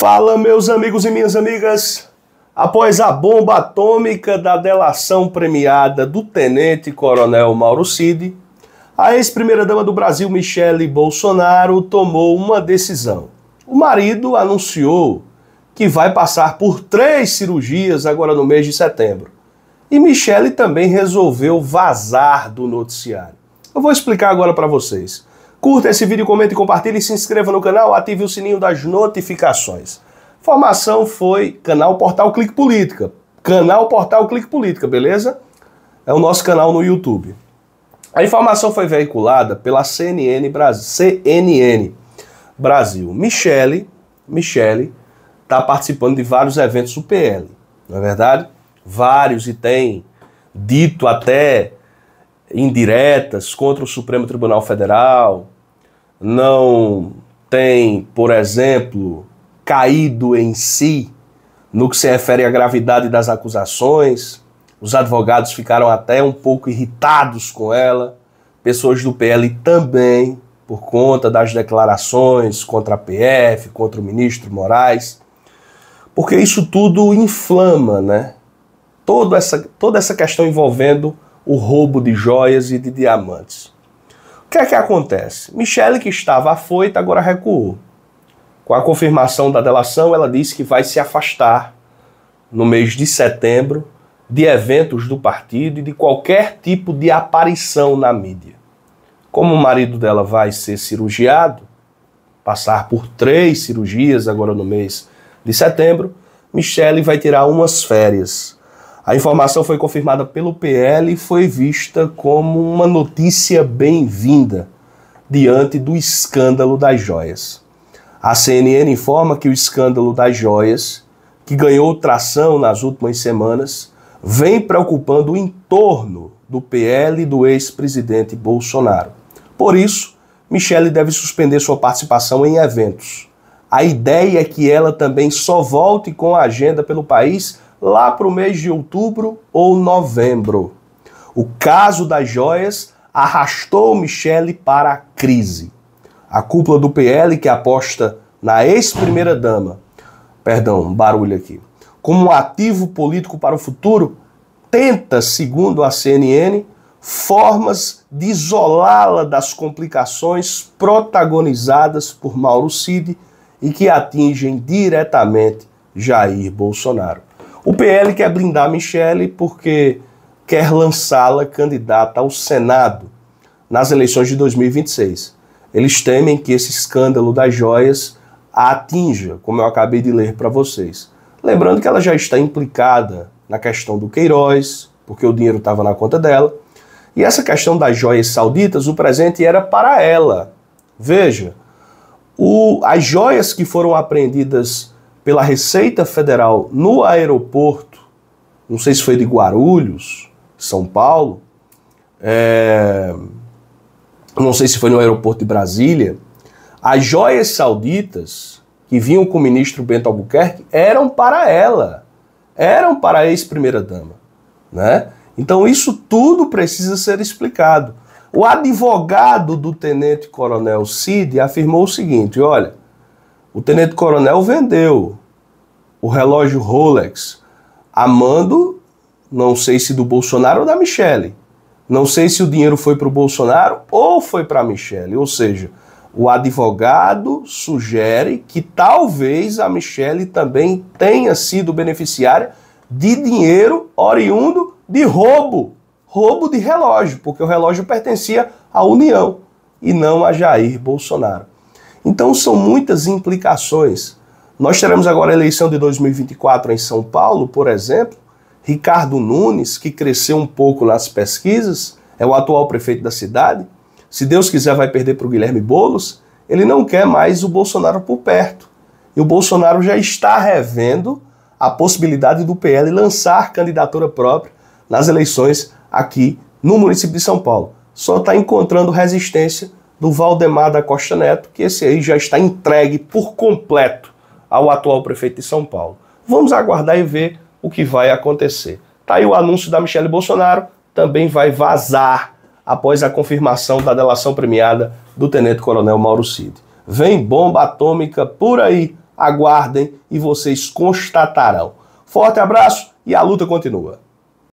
Fala, meus amigos e minhas amigas. Após a bomba atômica da delação premiada do tenente-coronel Mauro Cid, a ex-primeira-dama do Brasil, Michele Bolsonaro, tomou uma decisão. O marido anunciou que vai passar por três cirurgias agora no mês de setembro. E Michele também resolveu vazar do noticiário. Eu vou explicar agora para vocês. Curta esse vídeo, comente, compartilhe, se inscreva no canal, ative o sininho das notificações. Formação foi canal Portal Clique Política. Canal Portal Clique Política, beleza? É o nosso canal no YouTube. A informação foi veiculada pela CNN Brasil. CNN Brasil. Michele, Michele está participando de vários eventos do PL, não é verdade? Vários e tem dito até indiretas contra o Supremo Tribunal Federal, não tem, por exemplo, caído em si no que se refere à gravidade das acusações. Os advogados ficaram até um pouco irritados com ela, pessoas do PL também, por conta das declarações contra a PF, contra o ministro Moraes, porque isso tudo inflama, né? Toda essa, toda essa questão envolvendo o roubo de joias e de diamantes. O que é que acontece? Michele, que estava afoita, agora recuou. Com a confirmação da delação, ela disse que vai se afastar no mês de setembro de eventos do partido e de qualquer tipo de aparição na mídia. Como o marido dela vai ser cirurgiado, passar por três cirurgias agora no mês de setembro, Michele vai tirar umas férias a informação foi confirmada pelo PL e foi vista como uma notícia bem-vinda diante do escândalo das joias. A CNN informa que o escândalo das joias, que ganhou tração nas últimas semanas, vem preocupando o entorno do PL e do ex-presidente Bolsonaro. Por isso, Michele deve suspender sua participação em eventos. A ideia é que ela também só volte com a agenda pelo país lá para o mês de outubro ou novembro. O caso das joias arrastou Michele para a crise. A cúpula do PL, que aposta na ex-primeira-dama, perdão, barulho aqui, como um ativo político para o futuro, tenta, segundo a CNN, formas de isolá-la das complicações protagonizadas por Mauro Cid e que atingem diretamente Jair Bolsonaro. O PL quer blindar Michele porque quer lançá-la candidata ao Senado nas eleições de 2026. Eles temem que esse escândalo das joias a atinja, como eu acabei de ler para vocês. Lembrando que ela já está implicada na questão do Queiroz, porque o dinheiro estava na conta dela. E essa questão das joias sauditas, o presente era para ela. Veja, o, as joias que foram apreendidas pela Receita Federal no aeroporto, não sei se foi de Guarulhos, São Paulo, é, não sei se foi no aeroporto de Brasília, as joias sauditas que vinham com o ministro Bento Albuquerque eram para ela, eram para a ex-primeira-dama. Né? Então isso tudo precisa ser explicado. O advogado do tenente-coronel Cid afirmou o seguinte: olha, o tenente coronel vendeu o relógio Rolex amando, não sei se do Bolsonaro ou da Michelle. Não sei se o dinheiro foi para o Bolsonaro ou foi para a Michelle. Ou seja, o advogado sugere que talvez a Michelle também tenha sido beneficiária de dinheiro oriundo de roubo. Roubo de relógio, porque o relógio pertencia à União e não a Jair Bolsonaro. Então são muitas implicações. Nós teremos agora a eleição de 2024 em São Paulo, por exemplo. Ricardo Nunes, que cresceu um pouco nas pesquisas, é o atual prefeito da cidade. Se Deus quiser, vai perder para o Guilherme Bolos. Ele não quer mais o Bolsonaro por perto. E o Bolsonaro já está revendo a possibilidade do PL lançar candidatura própria nas eleições aqui no município de São Paulo. Só está encontrando resistência do Valdemar da Costa Neto, que esse aí já está entregue por completo ao atual prefeito de São Paulo. Vamos aguardar e ver o que vai acontecer. Tá aí o anúncio da Michelle Bolsonaro, também vai vazar após a confirmação da delação premiada do Tenente Coronel Mauro Cid. Vem bomba atômica por aí, aguardem e vocês constatarão. Forte abraço e a luta continua.